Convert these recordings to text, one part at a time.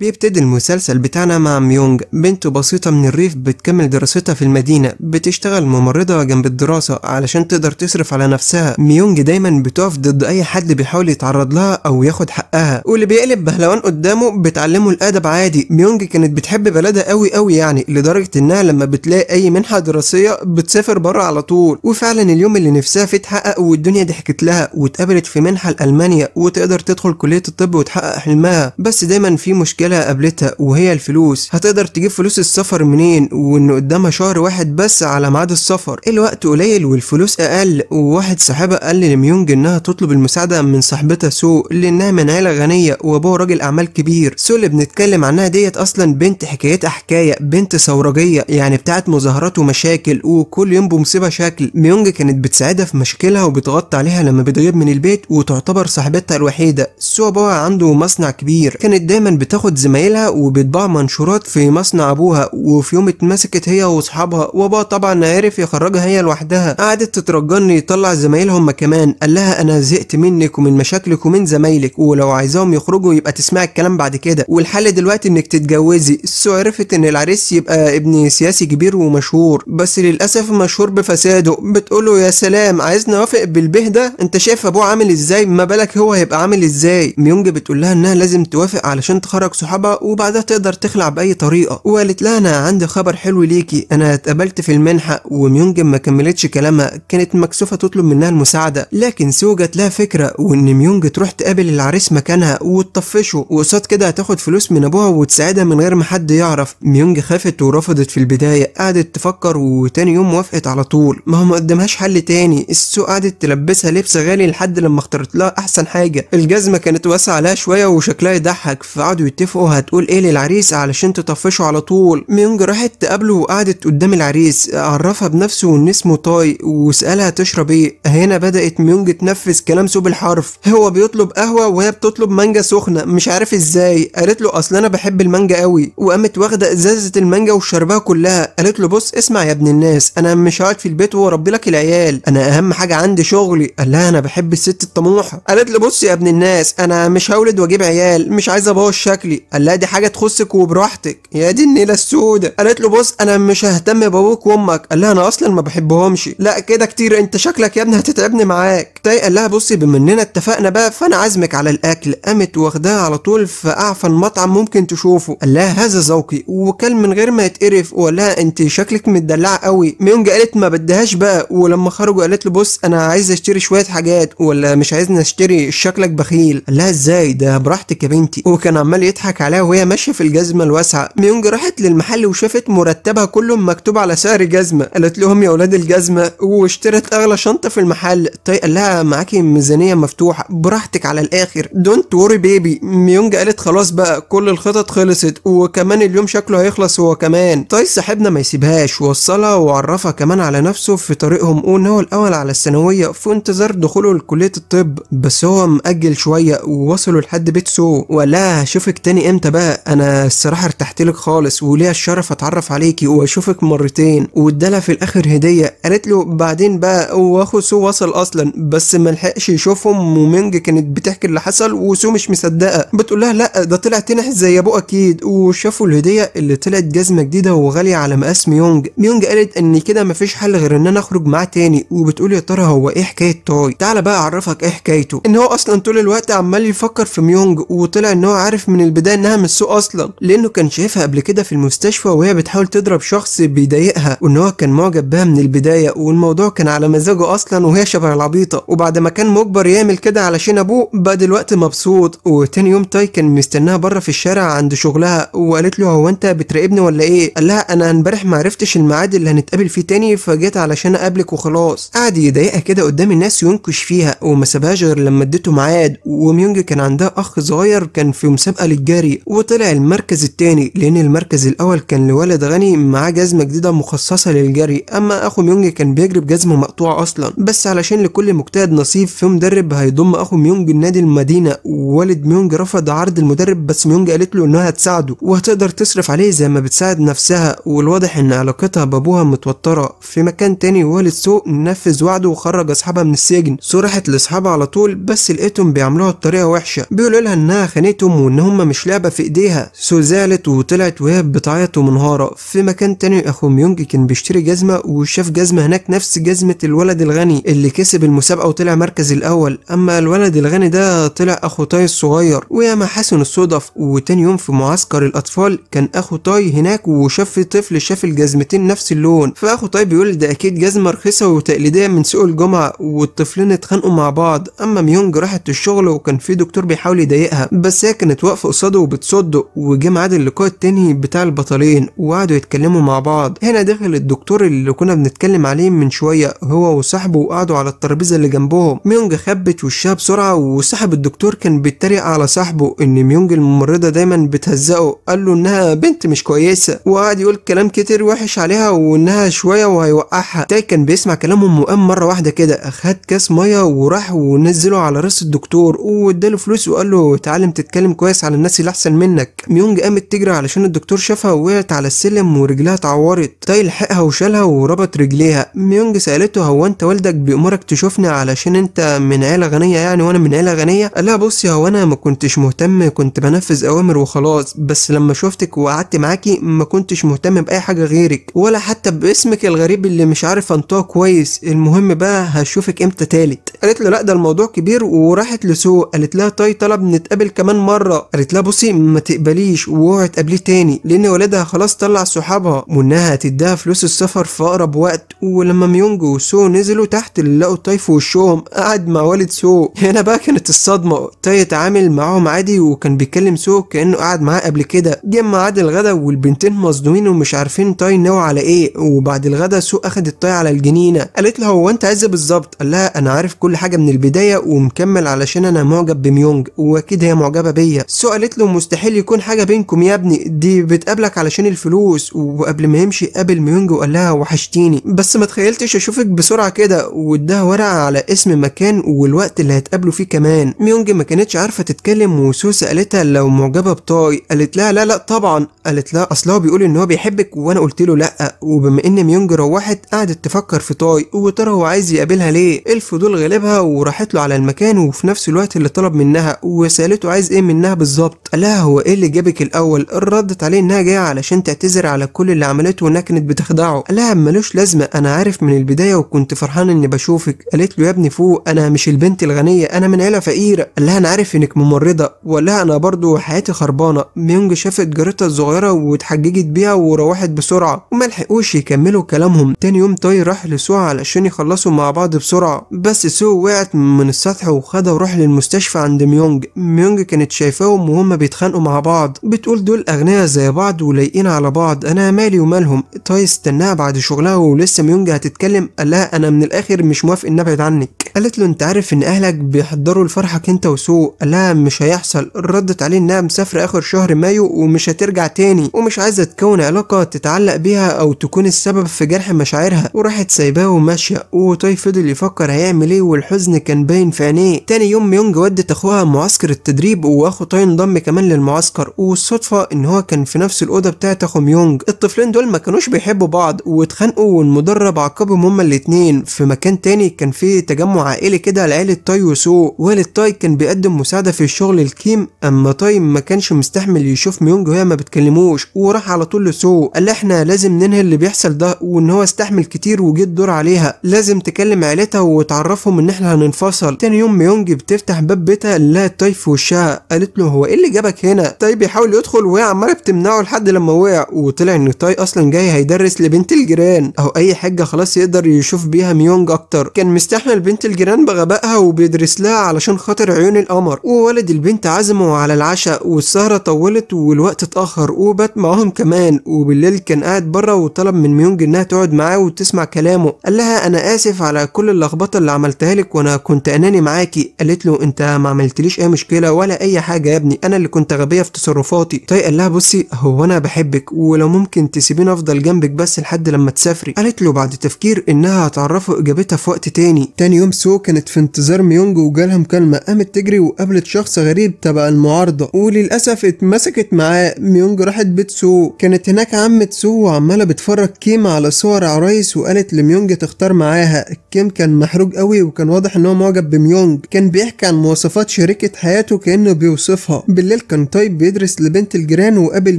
بيبتدي المسلسل بتاعنا مع ميونج بنت بسيطة من الريف بتكمل دراستها في المدينة بتشتغل ممرضة جنب الدراسة علشان تقدر تصرف على نفسها ميونج دايما بتقف ضد أي حد بيحاول يتعرض لها أو ياخد حقها واللي بيقلب بهلوان قدامه بتعلمه الأدب عادي ميونج كانت بتحب بلدها قوي قوي يعني لدرجة إنها لما بتلاقي أي منحة دراسية بتسافر بره على طول وفعلا اليوم اللي نفسها فيه اتحقق والدنيا ضحكت لها واتقابلت في منحة لألمانيا وتقدر تدخل كلية الطب وتحقق حلمها بس دايما في مشكلة مشكلة قابلتها وهي الفلوس هتقدر تجيب فلوس السفر منين وان قدامها شهر واحد بس على ميعاد السفر الوقت قليل والفلوس اقل وواحد صاحبها قال لميونج انها تطلب المساعدة من صاحبتها سو لانها من عيلة غنية وابوها راجل اعمال كبير سو اللي بنتكلم عنها ديت اصلا بنت حكايتها حكاية بنت ثورجية يعني بتاعت مظاهرات ومشاكل وكل يوم بمصيبة شكل ميونج كانت بتساعدها في مشاكلها وبتغطي عليها لما بتغيب من البيت وتعتبر صاحبتها الوحيدة سو ابوها عنده مصنع كبير كانت دايما بتاخد زمايلها وبيطبع منشورات في مصنع ابوها وفي يوم اتمسكت هي واصحابها وابوها طبعا عرف يخرجها هي لوحدها قعدت تترجني يطلع زمايلهم كمان قال لها انا زهقت منك ومن مشاكلك ومن زمايلك ولو عايزاهم يخرجوا يبقى تسمع الكلام بعد كده والحل دلوقتي انك تتجوزي سو عرفت ان العريس يبقى ابن سياسي كبير ومشهور بس للاسف مشهور بفساده بتقوله يا سلام عايز نوافق بالبه ده انت شايف ابوه عامل ازاي ما بالك هو هيبقى عامل ازاي ميونج بتقول لها انها لازم توافق علشان تخرج صحابها صحابها وبعدها تقدر تخلع باي طريقه وقالت لها انا عندي خبر حلو ليكي انا اتقبلت في المنحه وميونج ما كملتش كلامها كانت مكسوفه تطلب منها المساعده لكن سو جات لها فكره وان ميونج تروح تقابل العريس مكانها وتطفشه وقصاد كده هتاخد فلوس من ابوها وتساعدها من غير ما حد يعرف ميونج خافت ورفضت في البدايه قعدت تفكر وتاني يوم وافقت على طول ما هو ما حل تاني السو قعدت تلبسها لبس غالي لحد لما اختارت لها احسن حاجه الجزمه كانت واسعه عليها شويه وشكلها يضحك فقعدوا يتفقوا تتفقوا هتقول ايه للعريس علشان تطفشه على طول ميونج راحت تقابله وقعدت قدام العريس عرفها بنفسه وان اسمه تاي وسألها تشرب ايه هنا بدأت ميونج تنفذ كلام سوء بالحرف هو بيطلب قهوة وهي بتطلب مانجا سخنة مش عارف ازاي قالت له اصل انا بحب المانجا قوي وقامت واخدة ازازة المانجا وشربها كلها قالت له بص اسمع يا ابن الناس انا مش هقعد في البيت واربي لك العيال انا اهم حاجة عندي شغلي قال لها انا بحب الست الطموحة قالت له بص يا ابن الناس انا مش هولد واجيب عيال مش عايز ابوظ شكلي قال لها دي حاجه تخصك وبراحتك يا دي النيله السودة قالت له بص انا مش ههتم بابوك وامك قال لها انا اصلا ما بحبهمش لا كده كتير انت شكلك يا ابني هتتعبني معاك تاي قال لها بصي بما اننا اتفقنا بقى فانا عازمك على الاكل قامت واخداها على طول في اعفن مطعم ممكن تشوفه قال لها هذا ذوقي وكل من غير ما يتقرف وقال لها انت شكلك متدلعه قوي ميونج قالت ما بدهاش بقى ولما خرجوا قالت له بص انا عايز اشتري شويه حاجات ولا مش عايزني اشتري شكلك بخيل قال لها ازاي ده براحتك يا بنتي وكان عمال يضحك بتضحك عليها وهي ماشيه في الجزمه الواسعه ميونج راحت للمحل وشافت مرتبها كله مكتوب على سعر جزمه قالت لهم يا اولاد الجزمه واشترت اغلى شنطه في المحل تاي طيب، قال لها معاكي ميزانيه مفتوحه براحتك على الاخر دونت وري بيبي ميونج قالت خلاص بقى كل الخطط خلصت وكمان اليوم شكله هيخلص هو كمان تاي طيب، صاحبنا ما يسيبهاش وصلها وعرفها كمان على نفسه في طريقهم وان هو الاول على الثانويه في انتظار دخوله لكليه الطب بس هو مأجل شويه ووصلوا لحد بيت سو وقال لها هشوفك تاني يعني امتى بقى انا الصراحه ارتحت لك خالص وليا الشرف اتعرف عليكي واشوفك مرتين وادالها في الاخر هديه قالت له بعدين بقى واخو سو وصل اصلا بس ما لحقش يشوفهم ومينج كانت بتحكي اللي حصل وسو مش مصدقه بتقول لها لا ده طلع تنح زي ابوه اكيد وشافوا الهديه اللي طلعت جزمه جديده وغاليه على مقاس ميونج ميونج قالت ان كده مفيش حل غير ان انا اخرج معاه تاني وبتقول يا ترى هو ايه حكايه توي تعالى بقى اعرفك ايه حكايته ان هو اصلا طول الوقت عمال يفكر في ميونج وطلع ان هو عارف من البدايه ده انها من السوق اصلا لانه كان شايفها قبل كده في المستشفى وهي بتحاول تضرب شخص بيضايقها وان هو كان معجب بها من البدايه والموضوع كان على مزاجه اصلا وهي شبه العبيطه وبعد ما كان مجبر يعمل كده علشان ابوه بقى دلوقتي مبسوط وتاني يوم تاي كان مستناها بره في الشارع عند شغلها وقالت له هو انت بتراقبني ولا ايه قال لها انا امبارح ما عرفتش الميعاد اللي هنتقابل فيه تاني فجيت علشان اقابلك وخلاص قعد يضايقها كده قدام الناس وينكش فيها وما سابهاش غير لما اديته ميعاد وميونج كان عندها اخ صغير كان في مسابقه للجاي الجاري وطلع المركز الثاني لأن المركز الأول كان لولد غني معاه جزمة جديدة مخصصة للجري أما أخو ميونج كان بيجري بجزمة مقطوعة أصلا بس علشان لكل مجتهد نصيب في مدرب هيضم أخو ميونج النادي المدينة والد ميونج رفض عرض المدرب بس ميونج قالت له إنها هتساعده وهتقدر تصرف عليه زي ما بتساعد نفسها والواضح إن علاقتها بأبوها متوترة في مكان تاني والد سوق نفذ وعده وخرج أصحابها من السجن سو راحت لأصحابها على طول بس لقيتهم بيعملوها بطريقة وحشة بيقولوا لها إنها خانتهم وإن هم مش لعبة في ايديها سو زعلت وطلعت وهي بتعيط ومنهارة في مكان تاني اخو ميونج كان بيشتري جزمة وشاف جزمة هناك نفس جزمة الولد الغني اللي كسب المسابقة وطلع مركز الاول اما الولد الغني ده طلع اخو تاي الصغير وياما حسن الصدف وتاني يوم في معسكر الاطفال كان اخو تاي هناك وشاف طفل شاف الجزمتين نفس اللون فاخو تاي بيقول ده اكيد جزمة رخيصة وتقليدية من سوق الجمعة والطفلين اتخانقوا مع بعض اما ميونج راحت الشغل وكان في دكتور بيحاول يضايقها بس هي كانت واقفة قصاده بتصده وبتصدوا وجه ميعاد اللقاء التاني بتاع البطلين وقعدوا يتكلموا مع بعض هنا دخل الدكتور اللي كنا بنتكلم عليه من شويه هو وصاحبه وقعدوا على الترابيزه اللي جنبهم ميونج خبت وشها بسرعه وصاحب الدكتور كان بيتريق على صاحبه ان ميونج الممرضه دايما بتهزقه قال له انها بنت مش كويسه وقعد يقول كلام كتير وحش عليها وانها شويه وهيوقعها تاي كان بيسمع كلامهم وقام مره واحده كده خد كاس ميه وراح ونزله على راس الدكتور واداله فلوس وقال له تعلم تتكلم كويس على الناس اللي اللي احسن منك ميونج قامت تجري علشان الدكتور شافها ووقعت على السلم ورجلها اتعورت تاي لحقها وشالها وربط رجليها ميونج سالته هو انت والدك بامورك تشوفني علشان انت من عيله غنيه يعني وانا من عيله غنيه قال لها بصي هو انا ما كنتش مهتم كنت بنفذ اوامر وخلاص بس لما شفتك وقعدت معاكي ما كنتش مهتم باي حاجه غيرك ولا حتى باسمك الغريب اللي مش عارف انطقه كويس المهم بقى هشوفك امتى تالت قالت له لا ده الموضوع كبير وراحت لسوق قالت لها تاي طيب، طلب نتقابل كمان مره قالت لها بص بصي ما تقبليش واوعي تقابليه تاني لان والدها خلاص طلع صحابها وانها هتديها فلوس السفر في اقرب وقت ولما ميونج وسو نزلوا تحت اللي لقوا تاي في وشهم قعد مع والد سو هنا بقى كانت الصدمه تاي اتعامل معاهم عادي وكان بيتكلم سو كانه قعد معاه قبل كده جه ميعاد الغدا والبنتين مصدومين ومش عارفين تاي ناوي على ايه وبعد الغدا سو اخدت تاي على الجنينه قالت له هو انت عايز إيه بالظبط قال لها انا عارف كل حاجه من البدايه ومكمل علشان انا معجب بميونج واكيد هي معجبه بيا سو قالت قالت مستحيل يكون حاجه بينكم يا ابني دي بتقابلك علشان الفلوس وقبل ما يمشي قابل ميونج وقال لها وحشتيني بس ما تخيلتش اشوفك بسرعه كده واداها ورقه على اسم مكان والوقت اللي هتقابله فيه كمان ميونج ما كانتش عارفه تتكلم وسوسه قالتها لو معجبه بتاي قالت لها لا لا طبعا قالت لها اصل هو بيقول ان هو بيحبك وانا قلت له لا وبما ان ميونج روحت قعدت تفكر في تاي وترى هو عايز يقابلها ليه الفضول غلبها وراحت له على المكان وفي نفس الوقت اللي طلب منها وسالته عايز ايه منها بالظبط قال لها هو ايه اللي جابك الاول ردت عليه انها جايه علشان تعتذر على كل اللي عملته وانها كانت بتخدعه قال لها ملوش لازمه انا عارف من البدايه وكنت فرحان اني بشوفك قالت له يا ابني فوق انا مش البنت الغنيه انا من عيله فقيره قال لها انا عارف انك ممرضه ولا انا برضو حياتي خربانه ميونج شافت جارتها الصغيره واتحججت بيها وروحت بسرعه وما لحقوش يكملوا كلامهم تاني يوم تاي راح لسو علشان يخلصوا مع بعض بسرعه بس سو وقعت من السطح وخدها وراح للمستشفى عند ميونج ميونج كانت شايفاهم وهم بيتخانقوا مع بعض بتقول دول أغنياء زي بعض ولايقين على بعض أنا مالي ومالهم تاي طيب استناها بعد شغلها ولسه ميونج هتتكلم قال لها أنا من الآخر مش موافق إن أبعد عنك قالت له أنت عارف إن أهلك بيحضروا لفرحك أنت وسوء قال لها مش هيحصل ردت عليه إنها مسافرة آخر شهر مايو ومش هترجع تاني ومش عايزة تكون علاقة تتعلق بيها أو تكون السبب في جرح مشاعرها وراحت سايباه وماشية وتاي فضل يفكر هيعمل إيه والحزن كان باين في عينيه تاني يوم ميونج ودت أخوها معسكر التدريب وأخو تاي انضم كمان للمعسكر والصدفة ان هو كان في نفس الأوضة بتاعت أخو ميونج الطفلين دول ما كانوش بيحبوا بعض واتخانقوا والمدرب عاقبهم هما الاتنين في مكان تاني كان في تجمع عائلي كده لعيلة تاي وسو والد تاي كان بيقدم مساعدة في الشغل الكيم أما تاي ما كانش مستحمل يشوف ميونج وهي ما بتكلموش وراح على طول لسو قال احنا لازم ننهي اللي بيحصل ده وان هو استحمل كتير وجه الدور عليها لازم تكلم عيلتها وتعرفهم ان احنا هننفصل تاني يوم ميونج بتفتح باب بيتها لقت تاي في وشها قالت له هو ايه اللي جابك هنا تاي طيب، بيحاول يدخل وهي عماله بتمنعه لحد لما وقع وطلع ان تاي اصلا جاي هيدرس لبنت الجيران او اي حاجه خلاص يقدر يشوف بيها ميونج اكتر كان مستحمل بنت الجيران بغبائها وبيدرس لها علشان خاطر عيون القمر وولد البنت عزمه على العشاء والسهره طولت والوقت اتاخر وبات معاهم كمان وبالليل كان قاعد بره وطلب من ميونج انها تقعد معاه وتسمع كلامه قال لها انا اسف على كل اللخبطه اللي عملتها لك وانا كنت اناني معاكي قالت له انت ما عملتليش اي مشكله ولا اي حاجه يا ابني انا اللي اللي كنت غبيه في تصرفاتي طيب قال لها بصي هو انا بحبك ولو ممكن تسيبيني افضل جنبك بس لحد لما تسافري قالت له بعد تفكير انها هتعرفه اجابتها في وقت تاني تاني يوم سو كانت في انتظار ميونج وجالها مكالمه قامت تجري وقابلت شخص غريب تبع المعارضه وللاسف اتمسكت معاه ميونج راحت بيت سو كانت هناك عمه سو وعماله بتفرج كيم على صور عرايس وقالت لميونج تختار معاها كيم كان محروق قوي وكان واضح ان هو معجب بميونج كان بيحكي عن مواصفات شريكه حياته كانه بيوصفها بالليل الرجال كان تايب بيدرس لبنت الجيران وقابل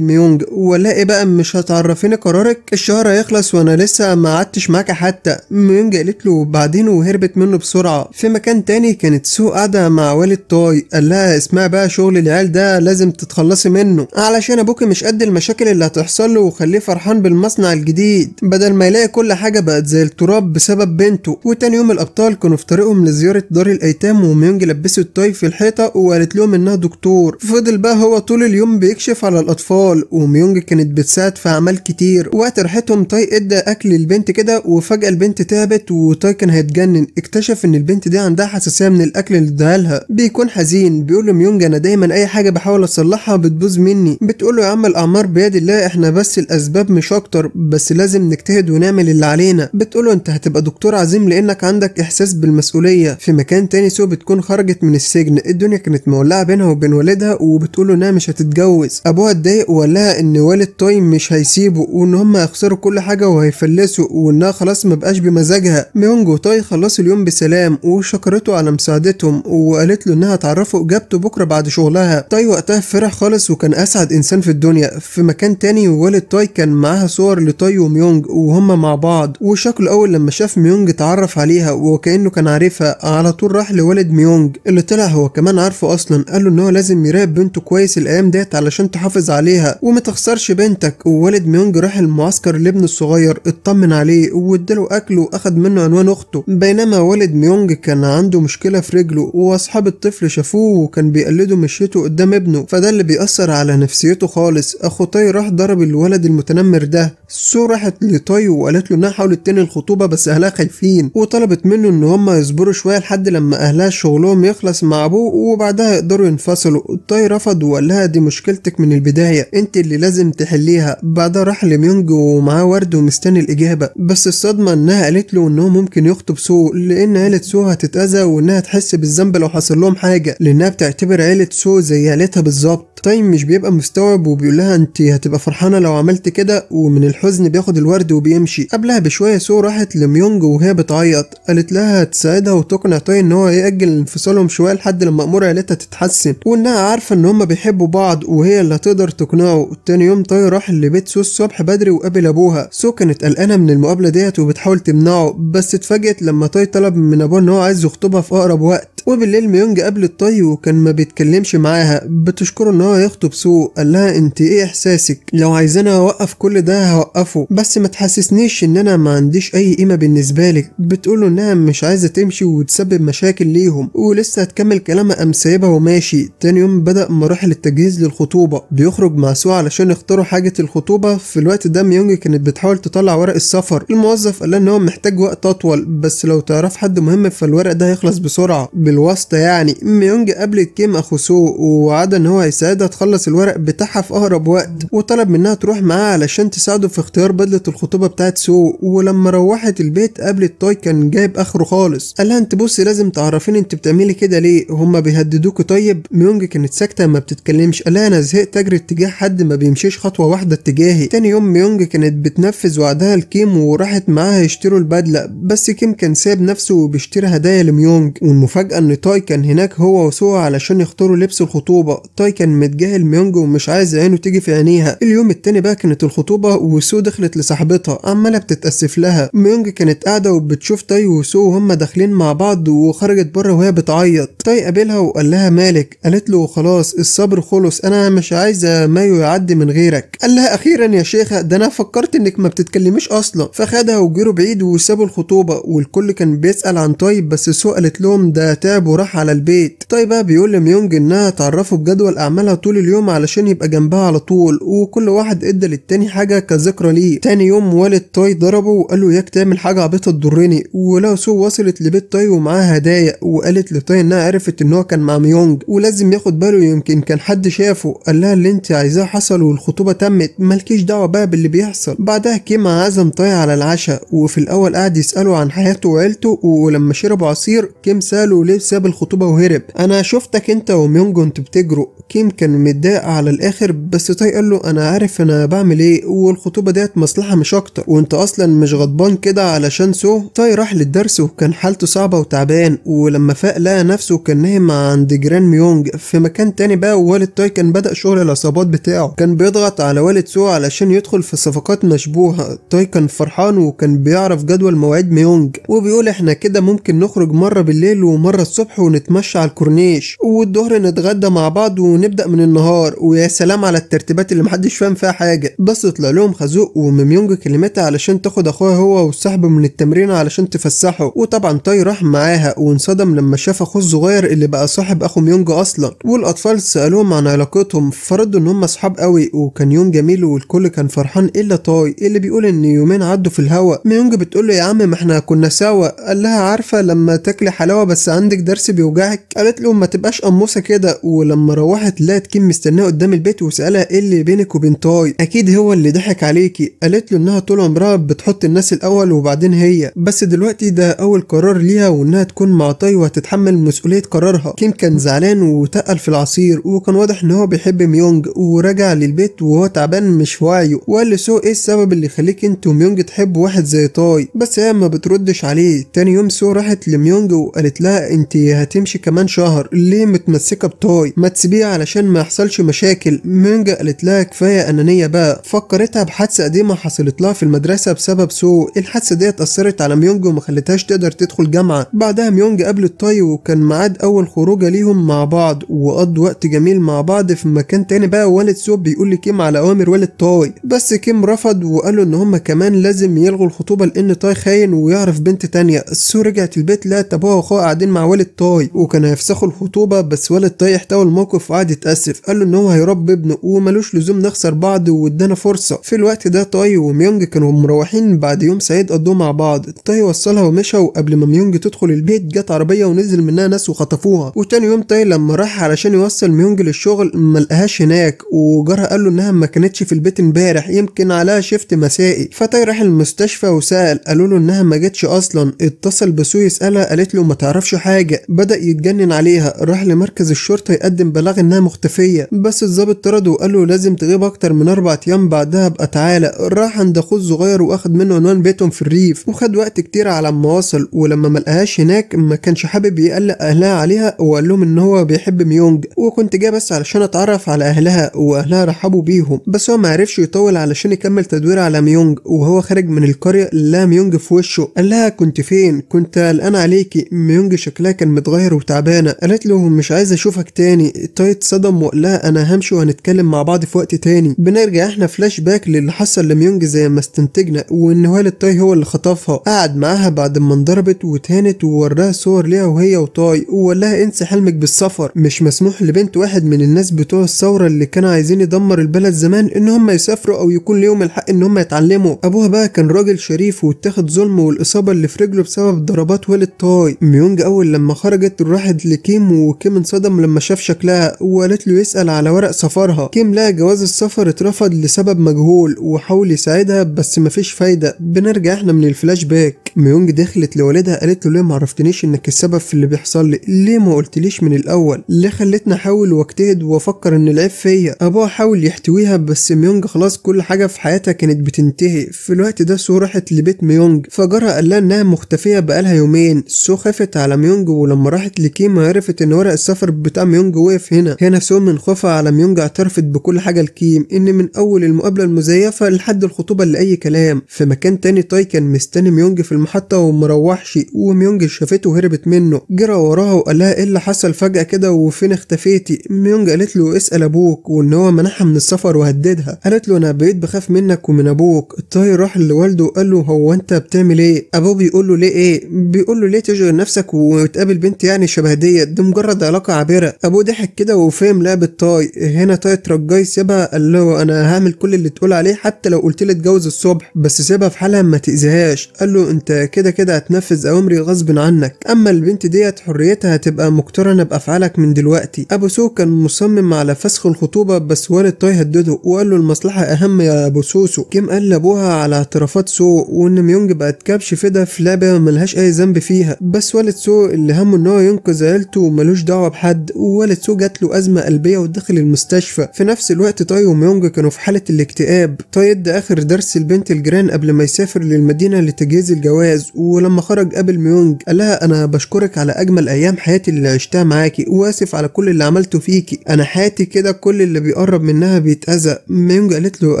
ميونج ولاقي بقى مش هتعرفيني قرارك الشهر هيخلص وانا لسه ما قعدتش معاك حتى ميونج قالت له بعدين وهربت منه بسرعه في مكان تاني كانت سو قاعده مع والد تاي قال لها اسمع بقى شغل العيال ده لازم تتخلصي منه علشان ابوكي مش قد المشاكل اللي هتحصل له وخليه فرحان بالمصنع الجديد بدل ما يلاقي كل حاجه بقت زي التراب بسبب بنته وتاني يوم الابطال كانوا في طريقهم لزياره دار الايتام وميونج لبسوا تاي في الحيطه وقالت لهم انها دكتور فضل عادل بقى هو طول اليوم بيكشف على الأطفال وميونج كانت بتساعد في أعمال كتير وقت ريحتهم تاي ادى أكل للبنت كده وفجأة البنت تعبت وتاي كان هيتجنن اكتشف إن البنت دي عندها حساسية من الأكل اللي اداها بيكون حزين بيقول لميونج أنا دايما أي حاجة بحاول أصلحها بتبوظ مني بتقول له يا عم الأعمار بيد الله إحنا بس الأسباب مش أكتر بس لازم نجتهد ونعمل اللي علينا بتقول له أنت هتبقى دكتور عظيم لأنك عندك إحساس بالمسؤولية في مكان تاني سو بتكون خرجت من السجن الدنيا كانت مولعة بينها وبين والدها وبتقول له انها مش هتتجوز ابوها اتضايق وقال لها ان والد تايم مش هيسيبه وان هم هيخسروا كل حاجه وهيفلسوا وانها خلاص مبقاش بمزاجها ميونج وتاي خلصوا اليوم بسلام وشكرته على مساعدتهم وقالت له انها تعرفه اجابته بكره بعد شغلها تاي وقتها فرح خالص وكان اسعد انسان في الدنيا في مكان تاني والد تاي كان معاها صور لتاي وميونج وهما مع بعض وشكله اول لما شاف ميونج اتعرف عليها وكانه كان عارفها على طول راح لوالد ميونج اللي طلع هو كمان عارفه اصلا قال له ان هو لازم يراقب بنته كويس الايام ديت علشان تحافظ عليها وما تخسرش بنتك ووالد ميونج راح المعسكر لابنه الصغير اطمن عليه واداله اكله واخد منه عنوان اخته بينما والد ميونج كان عنده مشكله في رجله واصحاب الطفل شافوه وكان بيقلدوا مشيته قدام ابنه فده اللي بيأثر على نفسيته خالص اخو تاي راح ضرب الولد المتنمر ده سو راحت لتاي وقالت له انها حاولت تنهي الخطوبه بس اهلها خايفين وطلبت منه ان هم يصبروا شويه لحد لما اهلها شغلهم يخلص مع ابوه وبعدها يقدروا ينفصلوا تاي رفض وقال لها دي مشكلتك من البداية انت اللي لازم تحليها بعدها راح لميونج ومعاه ورد ومستني الإجابة بس الصدمة انها قالت له انه ممكن يخطب سو لأن عيلة سو هتتأذى وانها تحس بالذنب لو حصل لهم حاجة لأنها بتعتبر عيلة سو زي عيلتها بالظبط تايم طيب مش بيبقى مستوعب وبيقول لها انت هتبقى فرحانة لو عملت كده ومن الحزن بياخد الورد وبيمشي قبلها بشوية سو راحت لميونج وهي بتعيط قالت لها تساعدها وتقنع تاي ان هو يأجل انفصالهم شوية لحد لما أمور عيلتها تتحسن وانها عارفة ان هما بيحبوا بعض وهي اللي هتقدر تقنعه تاني يوم تاي راح لبيت سو الصبح بدري وقابل ابوها سو كانت قلقانه من المقابله ديت وبتحاول تمنعه بس اتفاجئت لما تاي طلب من ابوها ان هو عايز يخطبها في اقرب وقت وبالليل ميونج قابلت طي وكان ما بيتكلمش معاها بتشكره ان هو يخطب سوء قال لها انت ايه احساسك لو عايزانا اوقف كل ده هوقفه بس ما تحسسنيش ان انا ما عنديش اي قيمه بالنسبه لك بتقوله انها مش عايزه تمشي وتسبب مشاكل ليهم ولسه هتكمل كلامها قام سايبها وماشي تاني يوم بدا مراحل التجهيز للخطوبه بيخرج مع سوء علشان يختاروا حاجه الخطوبه في الوقت ده ميونج كانت بتحاول تطلع ورق السفر الموظف قال لها ان هو محتاج وقت اطول بس لو تعرف حد مهم فالورق ده هيخلص بسرعه بالواسطه يعني ام يونج قابلت كيم أخو سو ووعدها ان هو هيساعدها تخلص الورق بتاعها في اقرب وقت وطلب منها تروح معاه علشان تساعده في اختيار بدله الخطوبه بتاعت سو ولما روحت البيت قابلت تاي كان جايب اخره خالص قال لها انت بصي لازم تعرفين انت بتعملي كده ليه هما بيهددوكوا طيب ميونج كانت ساكته ما بتتكلمش قال لها انا زهقت اجري اتجاه حد ما بيمشيش خطوه واحده اتجاهي تاني يوم ميونج كانت بتنفذ وعدها لكيم وراحت معاها يشتروا البدله بس كيم كان ساب نفسه وبيشتري هدايا لميونج والمفاجاه ان تاي كان هناك هو وسوا علشان يختاروا لبس الخطوبة تاي كان متجاهل ميونج ومش عايز عينه تيجي في عينيها اليوم التاني بقى كانت الخطوبة وسو دخلت لصاحبتها عمالة بتتأسف لها ميونج كانت قاعدة وبتشوف تاي وسو وهم داخلين مع بعض وخرجت بره وهي بتعيط تاي قابلها وقال لها مالك قالت له خلاص الصبر خلص انا مش عايزة مايو يعدي من غيرك قال لها اخيرا يا شيخة ده انا فكرت انك ما بتتكلميش اصلا فخدها وجروا بعيد وسابوا الخطوبة والكل كان بيسأل عن تاي بس سو قالت لهم ده تعب وراح على البيت طيب بقى بيقول لميونج انها تعرفه بجدول اعمالها طول اليوم علشان يبقى جنبها على طول وكل واحد ادى للتاني حاجه كذكرى ليه تاني يوم والد تاي ضربه وقال له ياك تعمل حاجه عبيطه تضرني ولو سو وصلت لبيت تاي ومعاها هدايا وقالت لتاي انها عرفت ان هو كان مع ميونج ولازم ياخد باله يمكن كان حد شافه قال لها اللي انت عايزاه حصل والخطوبه تمت مالكيش دعوه بقى باللي بيحصل بعدها كيم عزم تاي على العشاء وفي الاول قعد يساله عن حياته وعيلته ولما شربوا عصير كيم ساله ليه ساب الخطوبه وهرب انا شفتك انت وميونج انتوا بتجرؤ كيم كان متضايق على الاخر بس تاي قال له انا عارف انا بعمل ايه والخطوبه ديت مصلحه مش اكتر وانت اصلا مش غضبان كده علشان سو تاي راح للدرس وكان حالته صعبه وتعبان ولما فاق لقى نفسه كان نايم عند جران ميونج في مكان تاني بقى والد تاي كان بدا شغل العصابات بتاعه كان بيضغط على والد سو علشان يدخل في صفقات مشبوهه تاي كان فرحان وكان بيعرف جدول مواعيد ميونج وبيقول احنا كده ممكن نخرج مره بالليل ومره الصبح ونتمشى على الكورنيش والظهر نتغدى مع بعض ون ونبدا من النهار ويا سلام على الترتيبات اللي محدش فاهم فيها حاجه بس طلع لهم خازوق وميميونج كلمتها علشان تاخد اخوها هو وصاحبه من التمرين علشان تفسحه وطبعا تاي راح معاها وانصدم لما شاف اخوه الصغير اللي بقى صاحب اخو ميونج اصلا والاطفال سالوهم عن علاقتهم فردوا ان هم اصحاب قوي وكان يوم جميل والكل كان فرحان الا تاي اللي بيقول ان يومين عدوا في الهوا ميونج بتقول له يا عم ما احنا كنا سوا قال لها عارفه لما تاكلي حلاوه بس عندك درس بيوجعك قالت له ما تبقاش قموصه كده ولما روحت لقاها طلعت كيم مستناه قدام البيت وسالها ايه اللي بينك وبين تاي اكيد هو اللي ضحك عليكي قالت له انها طول عمرها بتحط الناس الاول وبعدين هي بس دلوقتي ده اول قرار ليها وانها تكون مع تاي وهتتحمل مسؤوليه قرارها كيم كان زعلان وتقل في العصير وكان واضح ان هو بيحب ميونج ورجع للبيت وهو تعبان مش واعيه وقال لسو ايه السبب اللي يخليك انت وميونج تحب واحد زي تاي بس هي ما بتردش عليه تاني يوم سو راحت لميونج وقالت لها انت هتمشي كمان شهر ليه متمسكه بتاي ما تسيبيه علشان ما يحصلش مشاكل مانجا قالت لها كفايه انانيه بقى فكرتها بحادثه قديمه حصلت لها في المدرسه بسبب سو الحادثه دي اثرت على ميونج وما خلتهاش تقدر تدخل جامعه بعدها ميونج قابلت تاي وكان ميعاد اول خروجه ليهم مع بعض وقضوا وقت جميل مع بعض في مكان تاني بقى والد سو بيقول لكيم على اوامر والد تاي بس كيم رفض وقالوا ان هما كمان لازم يلغوا الخطوبه لان تاي خاين ويعرف بنت تانية سو رجعت البيت لقت ابوها واخوها قاعدين مع والد تاي وكانوا هيفسخوا الخطوبه بس والد تاي احتوى الموقف وقعد يتأسف قال له ان هو هيربي ابنه وملوش لزوم نخسر بعض وادانا فرصة في الوقت ده طاي وميونج كانوا مروحين بعد يوم سعيد قضوه مع بعض طاي وصلها ومشى وقبل ما ميونج تدخل البيت جت عربية ونزل منها ناس وخطفوها وتاني يوم طاي لما راح علشان يوصل ميونج للشغل ملقاهاش هناك وجارها قال له انها ما كانتش في البيت امبارح يمكن عليها شيفت مسائي فتاي راح المستشفى وسأل قالوا له انها ما جتش اصلا اتصل بسوي يسألها قالت له ما تعرفش حاجة بدأ يتجنن عليها راح لمركز الشرطة يقدم بلاغ إنها مختفية بس الظابط طرده وقال له لازم تغيب أكتر من أربع أيام بعدها أبقى تعالى راح عند أخوه الصغير وأخد منه عنوان بيتهم في الريف وخد وقت كتير على ما وصل ولما ملقاهاش هناك ما كانش حابب يقلق أهلها عليها وقال لهم إن هو بيحب ميونج وكنت جاي بس علشان أتعرف على أهلها وأهلها رحبوا بيهم بس هو ما عرفش يطول علشان يكمل تدوير على ميونج وهو خارج من القرية لا ميونج في وشه قال لها كنت فين كنت قلقان عليكي ميونج شكلها كان متغير وتعبانة قالت له مش عايز أشوفك تاني طيب صدم وقال لها انا همشي وهنتكلم مع بعض في وقت تاني بنرجع احنا فلاش باك للي حصل لميونج زي ما استنتجنا وان والد تاي هو اللي خطفها قعد معاها بعد ما انضربت وتهانت ووراها صور ليها وهي وتاي وقال لها انسي حلمك بالسفر مش مسموح لبنت واحد من الناس بتوع الثوره اللي كانوا عايزين يدمر البلد زمان ان هم يسافروا او يكون ليهم الحق ان هم يتعلموا ابوها بقى كان راجل شريف واتخد ظلم والاصابه اللي في رجله بسبب ضربات والد تاي ميونج اول لما خرجت راحت لكيم وكيم انصدم لما شاف شكلها وقالت له يسأل على ورق سفرها كيم لقى جواز السفر اترفض لسبب مجهول وحاول يساعدها بس مفيش فايدة بنرجع احنا من الفلاش باك ميونج دخلت لوالدها قالت له ليه معرفتنيش انك السبب في اللي بيحصل لي ليه ما قلتليش من الاول ليه خلتني احاول واجتهد وافكر ان العيب فيا ابوها حاول يحتويها بس ميونج خلاص كل حاجة في حياتها كانت بتنتهي في الوقت ده سو راحت لبيت ميونج فجارها قال لها انها مختفية بقالها يومين سو خافت على ميونج ولما راحت لكيم عرفت ان ورق السفر بتاع ميونج وقف هنا هنا سوم من خوفها على ميونج اعترفت بكل حاجة لكيم إن من أول المقابلة المزيفة لحد الخطوبة لأي كلام في مكان تاني تاي كان مستني ميونج في المحطة ومروحش وميونج شافته وهربت منه جرى وراها وقال لها إيه اللي حصل فجأة كده وفين اختفيتي ميونج قالت له اسأل أبوك وإن هو منعها من السفر وهددها قالت له أنا بقيت بخاف منك ومن أبوك تاي راح لوالده وقال له هو أنت بتعمل إيه أبوه بيقول له ليه إيه بيقول له ليه تشغل نفسك وتقابل بنت يعني شبه ديت دي مجرد علاقة عابرة أبوه ضحك كده وفهم لعبة تاي هنا تاي ترجاي سيبها قال له انا هعمل كل اللي تقول عليه حتى لو قلت لي اتجوز الصبح بس سيبها في حالها ما تأذيهاش قال له انت كده كده هتنفذ اوامري غصب عنك اما البنت ديت حريتها هتبقى مقترنة بافعالك من دلوقتي ابو سو كان مصمم على فسخ الخطوبة بس والد تاي هدده وقال له المصلحة اهم يا ابو سوسو كيم قال لابوها على اعترافات سو وان ميونج بقت كبش ده في لعبة ملهاش اي ذنب فيها بس والد سو اللي همه ان هو ينقذ عيلته وملوش دعوة بحد ووالد سو جات له أزمة قلبية ودخل المستشفى في نفس الوقت تاي وميونج كانوا في حالة الاكتئاب تاي ادى آخر درس لبنت الجيران قبل ما يسافر للمدينة لتجهيز الجواز ولما خرج قابل ميونج قال لها أنا بشكرك على أجمل أيام حياتي اللي عشتها معاكي وآسف على كل اللي عملته فيكي أنا حياتي كده كل اللي بيقرب منها بيتأذى ميونج قالت له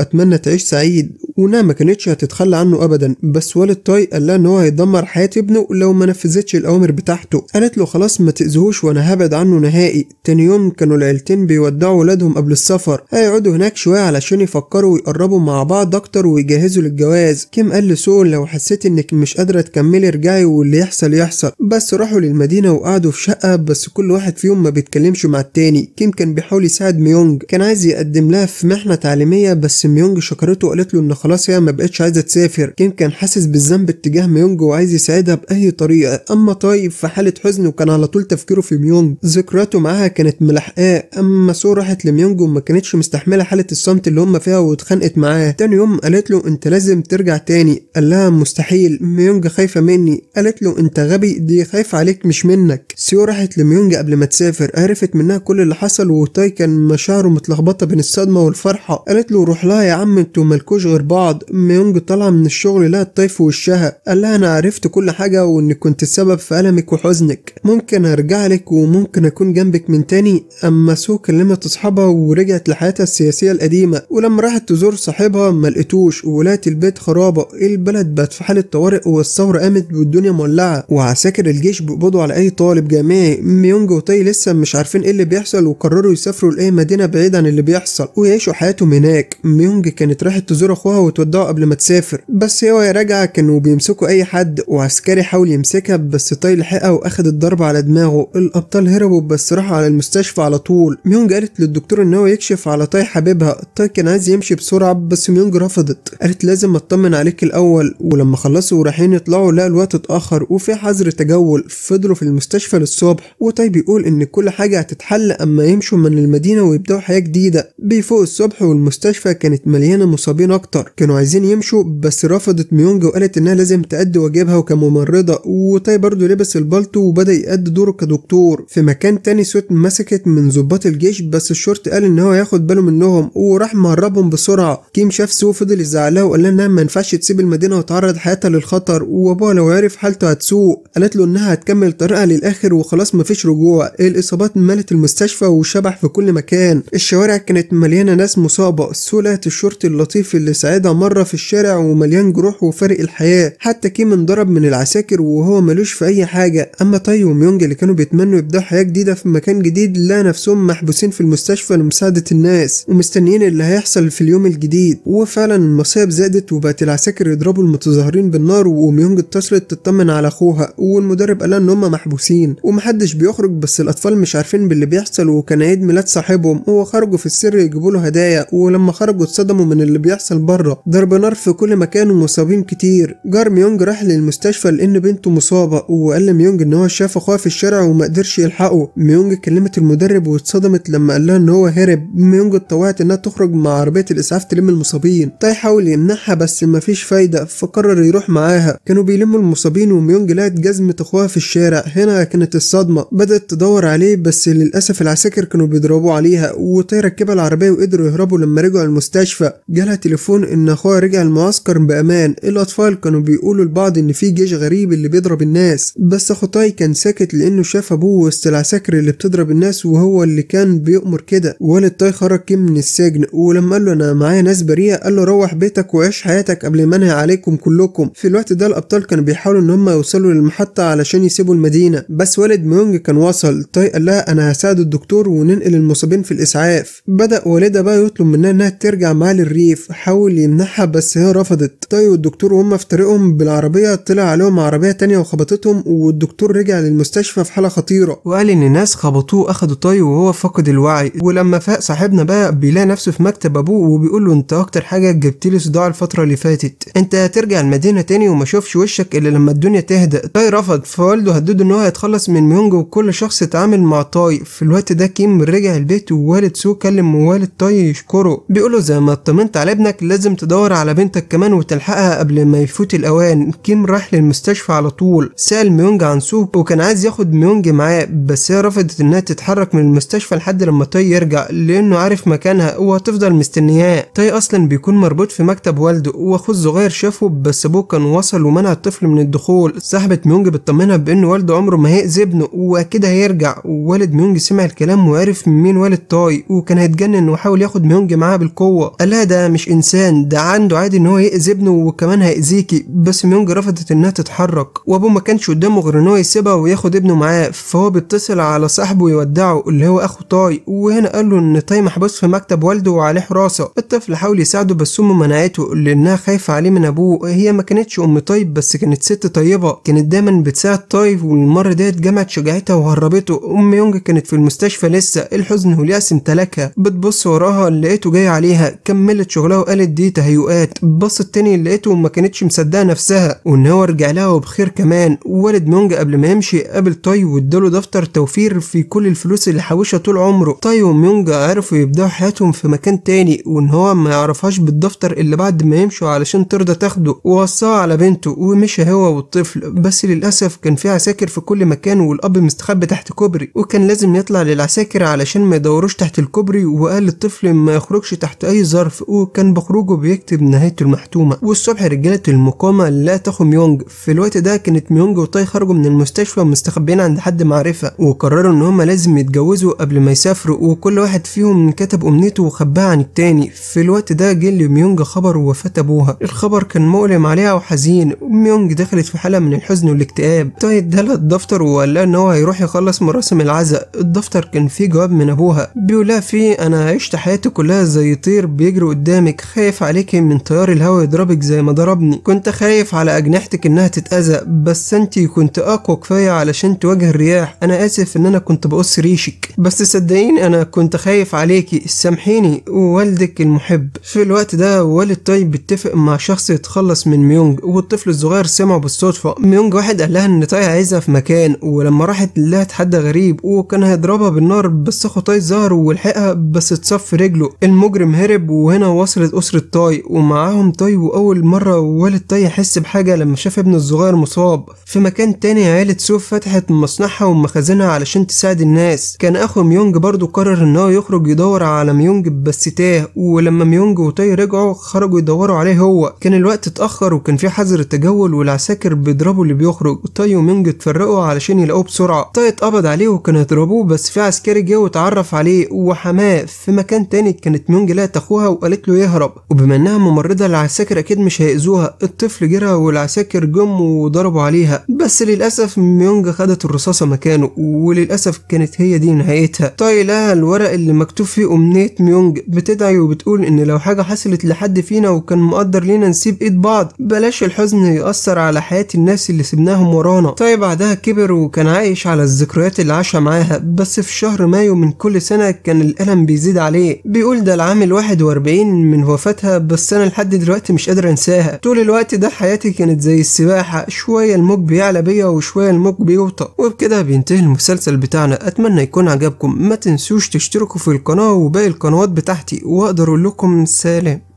أتمنى تعيش سعيد ونا ما كانتش هتتخلى عنه أبدا بس والد تاي قال لها إن هو هيدمر حياة ابنه لو ما نفذتش الأوامر بتاعته قالت له خلاص ما تأذيهوش وأنا هبعد عنه نهائي تاني يوم كان كانوا العيلتين بيودعوا ولادهم قبل السفر هيقعدوا هناك شويه علشان يفكروا ويقربوا مع بعض اكتر ويجهزوا للجواز كيم قال لسول لو حسيت انك مش قادره تكملي ارجعي واللي يحصل يحصل بس راحوا للمدينه وقعدوا في شقه بس كل واحد فيهم ما بيتكلمش مع التاني كيم كان بيحاول يساعد ميونج كان عايز يقدم لها في محنه تعليميه بس ميونج شكرته وقالت له ان خلاص هي ما بقتش عايزه تسافر كيم كان حاسس بالذنب اتجاه ميونج وعايز يساعدها باي طريقه اما طيب في حاله حزن وكان على طول تفكيره في ميونج ذكرياته معاها كانت ملحة صح إيه، اما سو راحت لميونج وما كانتش مستحمله حاله الصمت اللي هم فيها واتخانقت معاه تاني يوم قالت له انت لازم ترجع تاني قال لها مستحيل ميونج خايفه مني قالت له انت غبي دي خايفه عليك مش منك سيو راحت لميونج قبل ما تسافر عرفت منها كل اللي حصل وتاي كان مشاعره متلخبطه بين الصدمه والفرحه قالت له روح لها يا عم انتوا مالكوش غير بعض ميونج طالعه من الشغل لها الطيف في وشها قال لها انا عرفت كل حاجه وان كنت السبب في المك وحزنك ممكن ارجع لك وممكن اكون جنبك من تاني أما سو كلمت أصحابها ورجعت لحياتها السياسية القديمة ولما راحت تزور صاحبها ما لقيتوش ولاقت البيت خرابة البلد بقت في حالة طوارئ والثورة قامت والدنيا مولعة وعساكر الجيش بيقبضوا على أي طالب جامعي ميونج وتاي لسه مش عارفين إيه اللي بيحصل وقرروا يسافروا لأي مدينة بعيد عن اللي بيحصل ويعيشوا حياتهم هناك ميونج كانت راحت تزور أخوها وتودعه قبل ما تسافر بس هي وهي راجعة كانوا بيمسكوا أي حد وعسكري حاول يمسكها بس تاي لحقها وأخد الضربة على دماغه الأبطال هربوا بس راحوا على المستشفى على طول ميونج قالت للدكتور ان هو يكشف على تاي حبيبها تاي كان عايز يمشي بسرعه بس ميونج رفضت قالت لازم اطمن عليك الاول ولما خلصوا ورايحين يطلعوا لقى الوقت اتاخر وفي حظر تجول فضلوا في المستشفى للصبح وتاي بيقول ان كل حاجه هتتحل اما يمشوا من المدينه ويبداوا حياه جديده بيفوق الصبح والمستشفى كانت مليانه مصابين اكتر كانوا عايزين يمشوا بس رفضت ميونج وقالت انها لازم تأدي واجبها وكممرضه وتاي برضه لبس البلطو وبدا يأدي دوره كدكتور في مكان تاني سوت مسكت من من ظباط الجيش بس الشرط قال ان هو هياخد باله منهم وراح مهربهم بسرعه كيم شاف سو فضل يزعلها وقال لها انها ما ينفعش تسيب المدينه وتعرض حياتها للخطر وابوها لو عرف حالته هتسوء قالت له انها هتكمل طريقها للاخر وخلاص مفيش رجوع الاصابات ملت المستشفى وشبح في كل مكان الشوارع كانت مليانه ناس مصابه سو لقت الشرطي اللطيف اللي ساعدها مره في الشارع ومليان جروح وفارق الحياه حتى كيم انضرب من العساكر وهو ملوش في اي حاجه اما تاي وميونج اللي كانوا بيتمنوا يبداوا حياه جديده في مكان جديد لا نفسهم محبوسين في المستشفى لمساعدة الناس ومستنيين اللي هيحصل في اليوم الجديد وفعلا المصايب زادت وبقت العساكر يضربوا المتظاهرين بالنار وميونج اتصلت تطمن على اخوها والمدرب قالها ان هم محبوسين ومحدش بيخرج بس الاطفال مش عارفين باللي بيحصل وكان عيد ميلاد صاحبهم وخرجوا في السر يجيبوا له هدايا ولما خرجوا اتصدموا من اللي بيحصل بره ضرب نار في كل مكان ومصابين كتير جار ميونج راح للمستشفى لان بنته مصابه وقال لميونج ان هو شاف اخوها في الشارع وما قدرش يلحقه ميونج كلمت المدرب هرب واتصدمت لما قال لها ان هو هرب ميونج اتطوعت انها تخرج مع عربيه الاسعاف تلم المصابين تاي حاول يمنعها بس مفيش فايده فقرر يروح معاها كانوا بيلموا المصابين وميونج لقت جزمه اخوها في الشارع هنا كانت الصدمه بدات تدور عليه بس للاسف العساكر كانوا بيضربوا عليها وتاي ركبها العربيه وقدروا يهربوا لما رجعوا المستشفى جالها تليفون ان اخوها رجع المعسكر بامان الاطفال كانوا بيقولوا لبعض ان في جيش غريب اللي بيضرب الناس بس اخو تاي كان ساكت لانه شاف ابوه وسط العساكر اللي بتضرب الناس وهو هو اللي كان بيأمر كده والد تاي خرج كيم من السجن ولما قال له انا معايا ناس بريئه قال له روح بيتك وعيش حياتك قبل ما انهي عليكم كلكم في الوقت ده الابطال كانوا بيحاولوا ان هم يوصلوا للمحطه علشان يسيبوا المدينه بس والد ميونج كان وصل تاي قال لها انا هساعد الدكتور وننقل المصابين في الاسعاف بدا والدها بقى يطلب منها انها ترجع معاه للريف حاول يمنحها بس هي رفضت تاي والدكتور وهم في طريقهم بالعربيه طلع عليهم عربيه تانية وخبطتهم والدكتور رجع للمستشفى في حاله خطيره وقال ان ناس خبطوه واخدوا طي ازاي أيوه، وهو فاقد الوعي ولما فاق صاحبنا بقى بيلاقي نفسه في مكتب ابوه وبيقول له انت اكتر حاجه جبت لي صداع الفتره اللي فاتت انت هترجع المدينه تاني وما شوفش وشك الا لما الدنيا تهدى طيب تاي رفض فوالده هدده ان هو هيتخلص من ميونج وكل شخص اتعامل مع تاي في الوقت ده كيم رجع البيت ووالد سو كلم والد تاي يشكره بيقول له زي ما اطمنت على ابنك لازم تدور على بنتك كمان وتلحقها قبل ما يفوت الاوان كيم راح للمستشفى على طول سال ميونج عن سو وكان عايز ياخد ميونج معاه بس هي رفضت انها تتحرك من من المستشفى لحد لما تاي يرجع لانه عارف مكانها وهتفضل مستنياه تاي اصلا بيكون مربوط في مكتب والده واخوه الصغير شافه بس ابوه كان وصل ومنع الطفل من الدخول صاحبة ميونج بتطمنها بان والده عمره ما هيأذي ابنه واكيد هيرجع والد ميونج سمع الكلام وعرف مين والد تاي وكان هيتجنن وحاول ياخد ميونج معاه بالقوه قالها ده مش انسان ده عنده عادي ان هو يأذي ابنه وكمان هيأذيكي بس ميونج رفضت انها تتحرك وابوه ما كانش قدامه غير ان هو يسيبها وياخد ابنه معاه فهو بيتصل على صاحبه يودعه اللي هو اخو تاي وهنا قال له ان تاي محبوس في مكتب والده وعليه حراسه الطفل حاول يساعده بس امه منعته لانها خايفه عليه من ابوه هي ما كانتش ام تاي بس كانت ست طيبه كانت دايما بتساعد تاي والمره ديت جمعت شجاعتها وهربته ام يونج كانت في المستشفى لسه الحزن واليأس امتلكها بتبص وراها لقيته جاي عليها كملت شغلها وقالت دي تهيؤات بصت تاني لقيته ما كانتش مصدقه نفسها وان هو رجع لها وبخير كمان والد مونج قبل ما يمشي قابل تاي واداله دفتر توفير في كل الفلوس اللي اللي حوشها طول عمره تاي طيب، وميونج عرفوا يبدأوا حياتهم في مكان تاني وان هو ما يعرفهاش بالدفتر اللي بعد ما يمشوا علشان ترضى تاخده ووصاها على بنته ومشى هو والطفل بس للأسف كان في عساكر في كل مكان والأب مستخبي تحت كوبري وكان لازم يطلع للعساكر علشان ما يدوروش تحت الكوبري وقال للطفل ما يخرجش تحت أي ظرف وكان بخروجه بيكتب نهايته المحتومة والصبح رجالة المقاومة تاخو ميونج في الوقت ده كانت ميونج وتاي خرجوا من المستشفى مستخبيين عند حد معرفة وقرروا إن هما لازم يتجوزوا اتجوزوا قبل ما يسافروا وكل واحد فيهم كتب أمنيته وخباها عن التاني في الوقت ده جه لميونج خبر وفاة أبوها الخبر كان مؤلم عليها وحزين ميونج دخلت في حالة من الحزن والاكتئاب تاي طيب، ادالها الدفتر وقال لها إن هو هيروح يخلص مراسم العزاء الدفتر كان فيه جواب من أبوها بيقولها فيه أنا عشت حياتي كلها زي طير بيجري قدامك خايف عليكي من تيار الهوا يضربك زي ما ضربني كنت خايف على أجنحتك إنها تتأذى بس أنتي كنت أقوى كفاية علشان تواجه الرياح أنا آسف إن أنا كنت بقص ريشك عليك بس صدقيني انا كنت خايف عليكي سامحيني والدك المحب في الوقت ده والد طيب بيتفق مع شخص يتخلص من ميونج والطفل الصغير سمعه بالصدفه ميونج واحد قال لها ان طاي عايزها في مكان ولما راحت لقت حد غريب وكان هيضربها بالنار بس اخو طاي ظهر ولحقها بس اتصف رجله المجرم هرب وهنا وصلت اسره طاي ومعاهم طاي واول مره والد طاي يحس بحاجه لما شاف ابنه الصغير مصاب في مكان تاني عيله سوف فتحت مصنعها ومخازنها علشان تساعد الناس كان كان اخو ميونج برضو قرر ان هو يخرج يدور على ميونج بس تاه ولما ميونج وتاي رجعوا خرجوا يدوروا عليه هو كان الوقت اتاخر وكان في حظر التجول والعساكر بيضربوا اللي بيخرج تاي وميونج اتفرقوا علشان يلاقوه بسرعه تاي اتقبض عليه وكان يضربوه بس في عسكري جه واتعرف عليه وحماه في مكان تاني كانت ميونج لقت اخوها وقالت له يهرب وبما انها ممرضه العساكر اكيد مش هيأذوها الطفل جرى والعساكر جم وضربوا عليها بس للاسف ميونج خدت الرصاصه مكانه وللاسف كانت هي دي نهايتها طيب لها الورق اللي مكتوب فيه أمنية ميونج بتدعي وبتقول إن لو حاجة حصلت لحد فينا وكان مقدر لينا نسيب إيد بعض بلاش الحزن يأثر على حياة الناس اللي سبناهم ورانا طيب بعدها كبر وكان عايش على الذكريات اللي عاشها معاها بس في شهر مايو من كل سنة كان الألم بيزيد عليه بيقول ده العام الواحد واربعين من وفاتها بس أنا لحد دلوقتي مش قادر أنساها طول الوقت ده حياتي كانت زي السباحة شوية الموج بيعلى بيا وشوية الموج بيوطى وبكده بينتهي المسلسل بتاعنا أتمنى يكون عجبكم ما تنسوش تشتركوا في القناة وباقي القنوات بتاعتي واقدر اقول لكم سلام